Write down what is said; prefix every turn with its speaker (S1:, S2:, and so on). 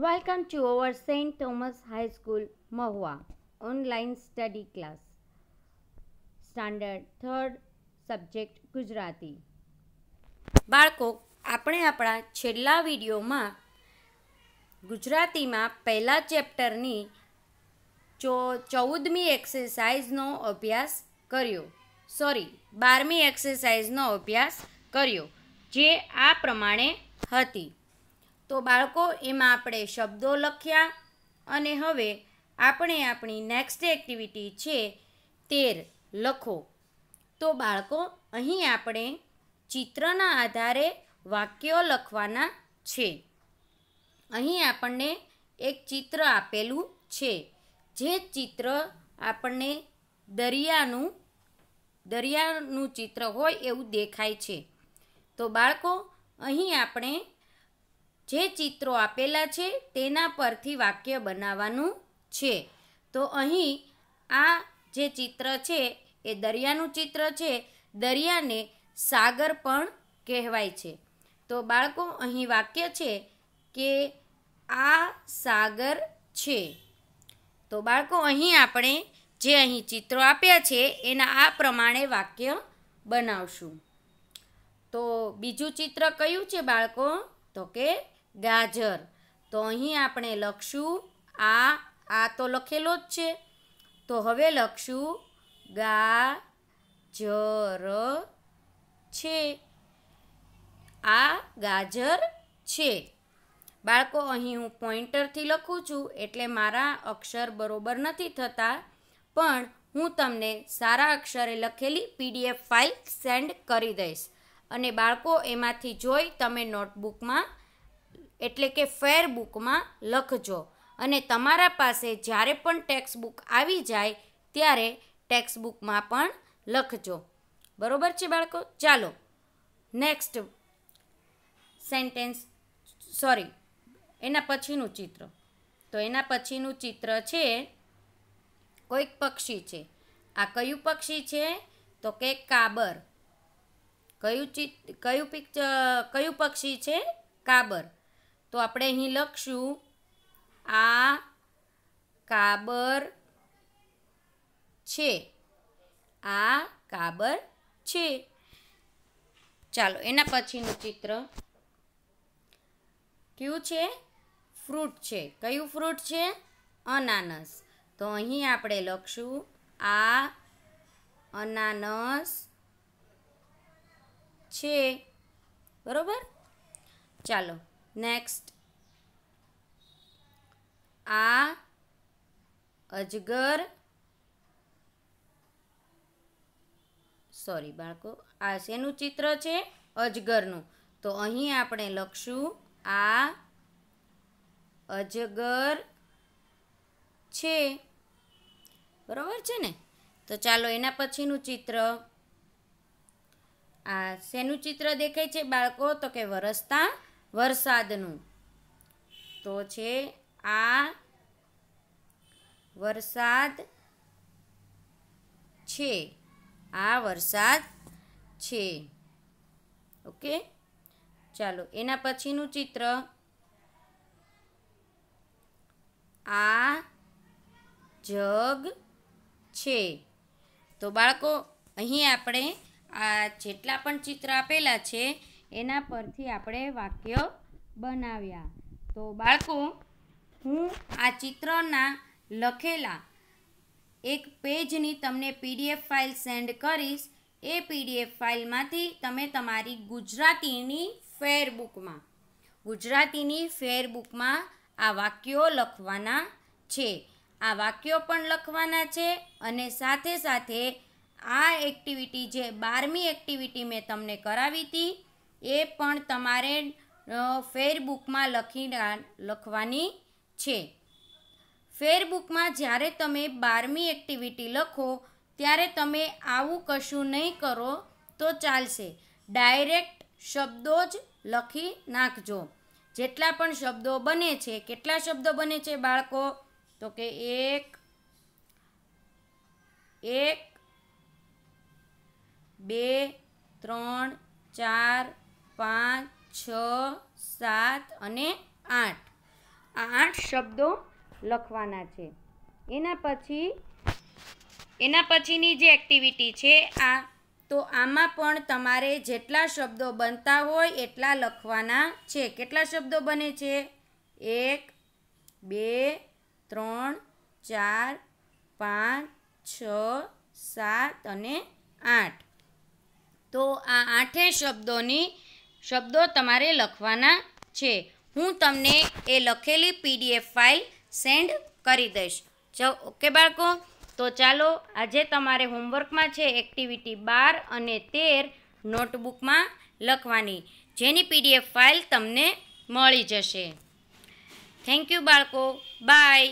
S1: welcome to our saint Thomas high school Mahuva online study class standard third subject Gujarati બાળકો આપણે આપણા છેલ્લા વિડીયોમાં ગુજરાતીમાં પહેલા ચેપ્ટરની ચો ચૌદમી એક્સરસાઇઝનો અભ્યાસ કર્યો સોરી બારમી એક્સરસાઇઝનો અભ્યાસ કર્યો જે આ પ્રમાણે હતી તો બાળકો એમાં આપણે શબ્દો લખ્યા અને હવે આપણે આપણી નેક્સ્ટ એક્ટિવિટી છે તેર લખો તો બાળકો અહીં આપણે ચિત્રના આધારે વાક્યો લખવાના છે અહીં આપણને એક ચિત્ર આપેલું છે જે ચિત્ર આપણને દરિયાનું દરિયાનું ચિત્ર હોય એવું દેખાય છે તો બાળકો અહીં આપણે જે ચિત્રો આપેલા છે તેના પરથી વાક્ય બનાવવાનું છે તો અહીં આ જે ચિત્ર છે એ દરિયાનું ચિત્ર છે દરિયાને સાગર પણ કહેવાય છે તો બાળકો અહીં વાક્ય છે કે આ સાગર છે તો બાળકો અહીં આપણે જે અહીં ચિત્રો આપ્યા છે એના આ પ્રમાણે વાક્ય બનાવશું તો બીજું ચિત્ર કયું છે બાળકો તો કે ગાજર તો અહીં આપણે લખશું આ આ તો લખેલો જ છે તો હવે લખશું ગાજર છે આ ગાજર છે બાળકો અહીં હું પોઈન્ટરથી લખું છું એટલે મારા અક્ષર બરોબર નથી થતા પણ હું તમને સારા અક્ષરે લખેલી પીડીએફ ફાઇલ સેન્ડ કરી દઈશ અને બાળકો એમાંથી જોઈ તમે નોટબુકમાં એટલે કે ફેર બુકમાં લખજો અને તમારા પાસે જ્યારે પણ ટેક્સ બુક આવી જાય ત્યારે ટેક્સ બુકમાં પણ લખજો બરોબર છે બાળકો ચાલો નેક્સ્ટ સેન્ટેન્સ સોરી એના પછીનું ચિત્ર તો એના પછીનું ચિત્ર છે કોઈક પક્ષી છે આ કયું પક્ષી છે તો કે કાબર કયું ચિત કયું પિક્ચર કયું પક્ષી છે કાબર તો આપણે અહીં લખશું આ કાબર છે આ કાબર છે ચાલો એના પછીનું ચિત્ર કયું છે ફ્રૂટ છે કયું ફ્રૂટ છે અનાનસ તો અહીં આપણે લખશું આ અનાનસ છે બરોબર ચાલો નેક્સ્ટ આ અજગર સોરી બાળકો આ શેનું ચિત્ર છે અજગરનું તો અહીં આપણે લખશું આ અજગર છે બરાબર છે ને તો ચાલો એના પછીનું ચિત્ર આ શેનું ચિત્ર દેખાય છે બાળકો તો કે વરસતા વરસાદનું તો છે આ વરસાદ છે આ વરસાદ છે ઓકે ચાલો એના પછીનું ચિત્ર આ જગ છે તો બાળકો અહીં આપણે આ જેટલા પણ ચિત્ર આપેલા છે એના પરથી આપણે વાક્ય બનાવ્યા તો બાળકો હું આ ચિત્રના લખેલા એક પેજની તમને પીડીએફ ફાઇલ સેન્ડ કરીશ એ પીડીએફ ફાઇલમાંથી તમે તમારી ગુજરાતીની ફેરબુકમાં ગુજરાતીની ફેરબુકમાં આ વાક્યો લખવાના છે આ વાક્યો પણ લખવાના છે અને સાથે સાથે આ એક્ટિવિટી જે બારમી એક્ટિવિટી મેં તમને કરાવી હતી એ પણ તમારે ફેરબુકમાં લખી લખવાની છે ફેરબુકમાં જ્યારે તમે બારમી એક્ટિવિટી લખો ત્યારે તમે આવું કશું નહીં કરો તો ચાલશે ડાયરેક્ટ શબ્દો જ લખી નાખજો જેટલા પણ શબ્દો બને છે કેટલા શબ્દો બને છે બાળકો તો કે એક એક બે ત્રણ ચાર પાંચ છ સાત અને આઠ આઠ શબ્દો લખવાના છે એના પછી એના પછીની જે એક્ટિવિટી છે આ તો આમાં પણ તમારે જેટલા શબ્દો બનતા હોય એટલા લખવાના છે કેટલા શબ્દો બને છે એક બે ત્રણ ચાર પાંચ છ સાત અને આઠ તો આ આઠે શબ્દોની શબ્દો તમારે લખવાના છે હું તમને એ લખેલી પીડીએફ ફાઇલ સેન્ડ કરી દઈશ ઓકે બાળકો તો ચાલો આજે તમારે હોમવર્કમાં છે એક્ટિવિટી બાર અને તેર નોટબુકમાં લખવાની જેની પીડીએફ ફાઇલ તમને મળી જશે થેન્ક યુ બાળકો બાય